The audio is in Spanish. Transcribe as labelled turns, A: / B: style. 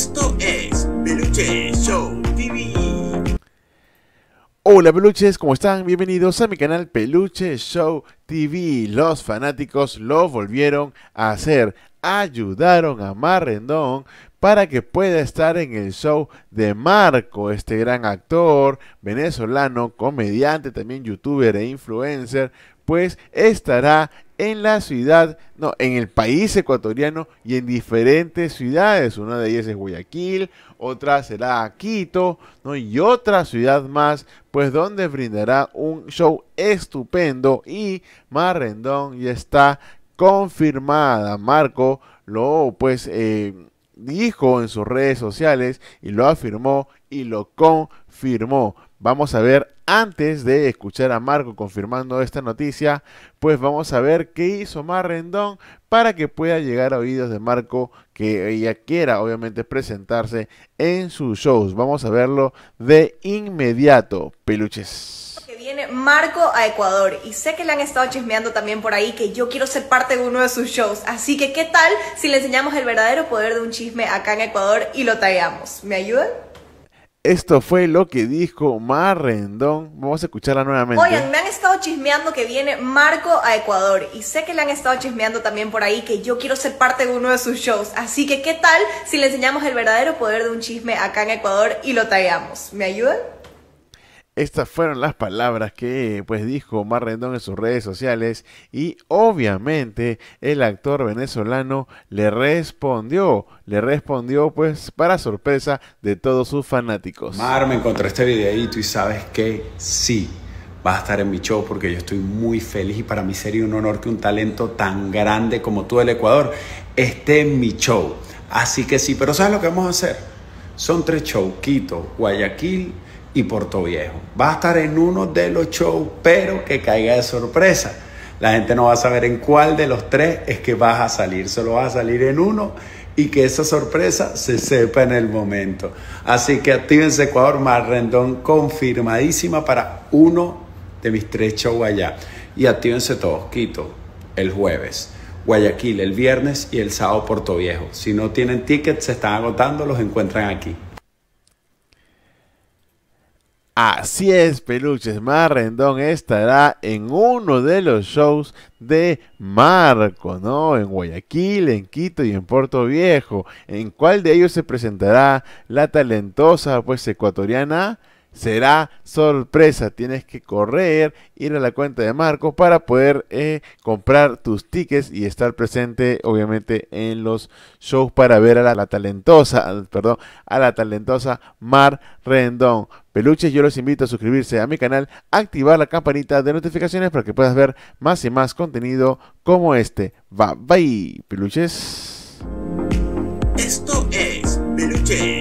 A: Esto es Peluche Show TV. Hola peluches, ¿cómo están? Bienvenidos a mi canal Peluche Show TV. Los fanáticos lo volvieron a hacer. Ayudaron a Marrendón para que pueda estar en el show de Marco, este gran actor venezolano, comediante, también youtuber e influencer, pues estará en la ciudad, no, en el país ecuatoriano y en diferentes ciudades. Una de ellas es Guayaquil, otra será Quito, ¿no? Y otra ciudad más, pues donde brindará un show estupendo y Marrendón ya está confirmada. Marco lo pues eh, dijo en sus redes sociales y lo afirmó y lo confirmó. Vamos a ver, antes de escuchar a Marco confirmando esta noticia, pues vamos a ver qué hizo Marrendón para que pueda llegar a oídos de Marco que ella quiera obviamente presentarse en sus shows. Vamos a verlo de inmediato, peluches
B: Que viene Marco a Ecuador y sé que le han estado chismeando también por ahí que yo quiero ser parte de uno de sus shows. Así que, ¿qué tal si le enseñamos el verdadero poder de un chisme acá en Ecuador y lo traigamos. ¿Me ayudan?
A: Esto fue lo que dijo Marrendón. Vamos a escucharla nuevamente. Oigan, me
B: han estado chismeando que viene Marco a Ecuador y sé que le han estado chismeando también por ahí que yo quiero ser parte de uno de sus shows. Así que, ¿qué tal si le enseñamos el verdadero poder de un chisme acá en Ecuador y lo traigamos ¿Me ayudan?
A: Estas fueron las palabras que pues dijo Omar Rendón en sus redes sociales y obviamente el actor venezolano le respondió, le respondió pues para sorpresa de todos sus fanáticos. Omar, me encontré
C: este videito y sabes que sí, va a estar en mi show porque yo estoy muy feliz y para mí sería un honor que un talento tan grande como tú del Ecuador esté en mi show. Así que sí, pero ¿sabes lo que vamos a hacer? Son tres shows, Quito, Guayaquil y Puerto Viejo. Va a estar en uno de los shows, pero que caiga de sorpresa. La gente no va a saber en cuál de los tres es que vas a salir. Solo vas a salir en uno y que esa sorpresa se sepa en el momento. Así que actívense Ecuador, Marrendón confirmadísima para uno de mis tres shows allá. Y actívense todos, Quito, el jueves. Guayaquil el viernes y el sábado Puerto Viejo. Si no tienen tickets, se están agotando, los encuentran aquí.
A: Así es, peluches. Marrendón estará en uno de los shows de Marco, ¿no? En Guayaquil, en Quito y en Puerto Viejo. ¿En cuál de ellos se presentará la talentosa, pues, ecuatoriana? será sorpresa. Tienes que correr, ir a la cuenta de Marco para poder eh, comprar tus tickets y estar presente, obviamente, en los shows para ver a la, talentosa, perdón, a la talentosa Mar Rendón. Peluches, yo los invito a suscribirse a mi canal, activar la campanita de notificaciones para que puedas ver más y más contenido como este. Bye bye, peluches. Esto es Peluches.